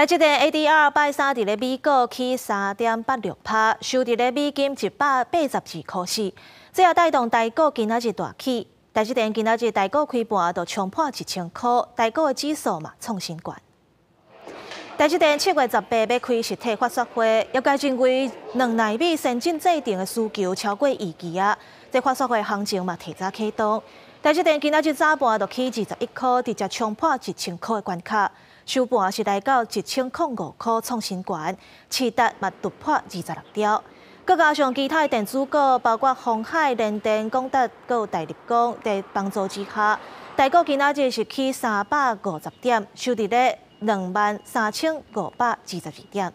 在即个 ADR 拜三伫咧美国起三点八六拍，收伫咧美金一百八十二块四，最后带动台股今仔日大起，在积个今仔日台股开盘就冲破一千块，台股的指数嘛创新高。台积电七月十八要开实体发布会，预计今为两纳米先进制程的需求超过预期啊！这发速会行情嘛，提早启动。台积电今仔日早盘就起二十一块，直接冲破一千块的关卡，收盘是来到一千零五块创新高，市值嘛突破二十六条。再加上其他电子股，包括鸿海、联电、广达、有大力电的帮助之下，台股今仔日是起三百五十点，收伫咧。两万三千五百二十二点。